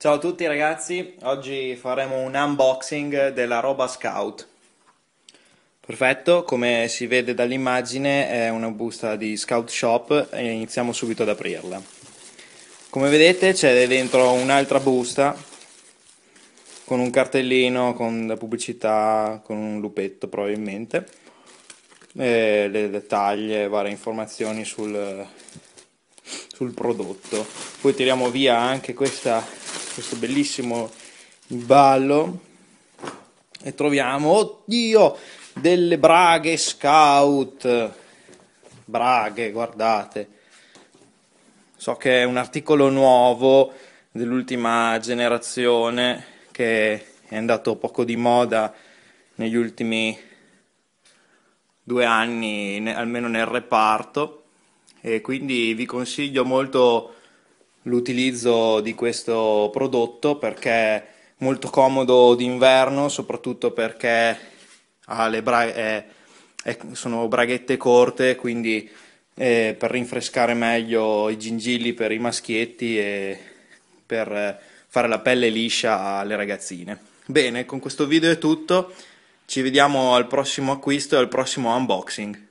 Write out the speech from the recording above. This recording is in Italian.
Ciao a tutti ragazzi, oggi faremo un unboxing della roba Scout. Perfetto, come si vede dall'immagine è una busta di Scout Shop e iniziamo subito ad aprirla. Come vedete c'è dentro un'altra busta con un cartellino, con la pubblicità, con un lupetto probabilmente, e le dettaglie, varie informazioni sul, sul prodotto. Poi tiriamo via anche questa questo bellissimo ballo e troviamo, oddio, delle braghe scout. Braghe, guardate. So che è un articolo nuovo dell'ultima generazione che è andato poco di moda negli ultimi due anni, almeno nel reparto, e quindi vi consiglio molto l'utilizzo di questo prodotto perché è molto comodo d'inverno, soprattutto perché bra- è, è, sono braghette corte, quindi eh, per rinfrescare meglio i gingilli per i maschietti e per fare la pelle liscia alle ragazzine. Bene, con questo video è tutto, ci vediamo al prossimo acquisto e al prossimo unboxing.